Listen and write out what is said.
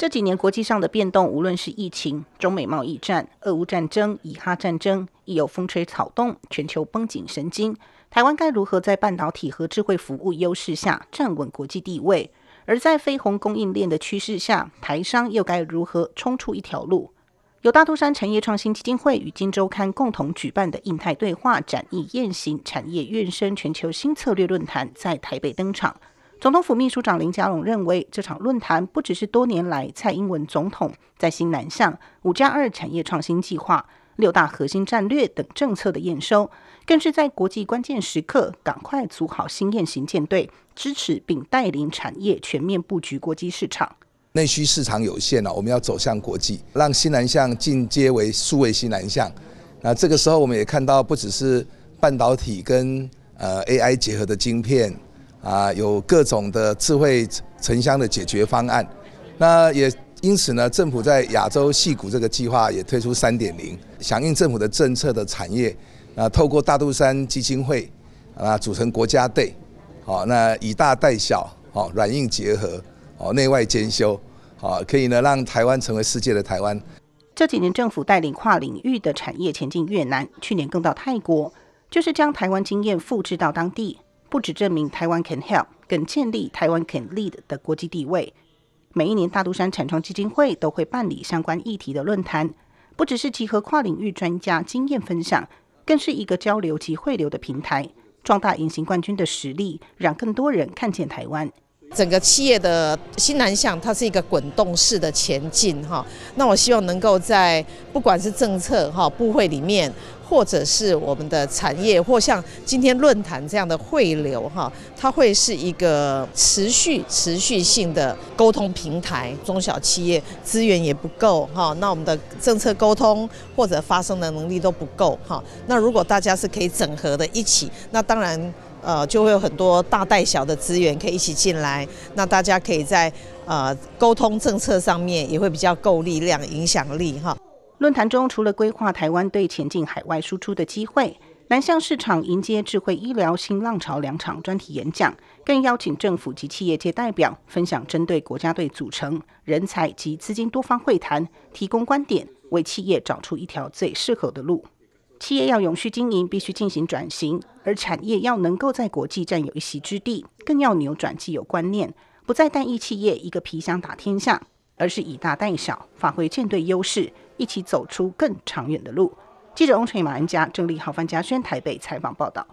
这几年国际上的变动，无论是疫情、中美贸易战、俄乌战争、以哈战争，亦有风吹草动，全球绷紧神经。台湾该如何在半导体和智慧服务优势下站稳国际地位？而在飞鸿供应链的趋势下，台商又该如何冲出一条路？由大都山产业创新基金会与《金周刊》共同举办的“印太对话、展翼宴行、产业跃升、全球新策略”论坛，在台北登场。总统府秘书长林佳龙认为，这场论坛不只是多年来蔡英文总统在新南向、五加二产业创新计划、六大核心战略等政策的验收，更是在国际关键时刻赶快组好新雁行舰队，支持并带领产业全面布局国际市场。内需市场有限了，我们要走向国际，让新南向进阶为数位新南向。那这个时候，我们也看到不只是半导体跟呃 AI 结合的晶片。啊，有各种的智慧城乡的解决方案。那也因此呢，政府在亚洲戏谷这个计划也推出三点零，响应政府的政策的产业啊，透过大肚山基金会啊，组成国家队。好，那以大带小，好，软硬结合，好，内外兼修，好，可以呢让台湾成为世界的台湾。这几年政府带领跨领域的产业前进越南，去年更到泰国，就是将台湾经验复制到当地。不止证明台湾 can help，更建立台湾 can lead 的国际地位。每一年大都山产创基金会都会办理相关议题的论坛，不只是集合跨领域专家经验分享，更是一个交流及汇流的平台，壮大隐形冠军的实力，让更多人看见台湾。整个企业的新南向，它是一个滚动式的前进，哈。那我希望能够在不管是政策哈部会里面。或者是我们的产业，或像今天论坛这样的汇流，哈，它会是一个持续、持续性的沟通平台。中小企业资源也不够，哈，那我们的政策沟通或者发声的能力都不够，哈。那如果大家是可以整合的，一起，那当然，呃，就会有很多大带小的资源可以一起进来。那大家可以在呃沟通政策上面也会比较够力量、影响力，哈。论坛中除了规划台湾对前进海外输出的机会，南向市场迎接智慧医疗新浪潮，两场专题演讲，更邀请政府及企业界代表分享针对国家队组成、人才及资金多方会谈，提供观点，为企业找出一条最适合的路。企业要永续经营，必须进行转型，而产业要能够在国际占有一席之地，更要扭转既有观念，不再单一企业一个皮箱打天下，而是以大带小，发挥舰队优势。一起走出更长远的路。记者翁春宇、马安佳、郑立豪、范家轩台北采访报道。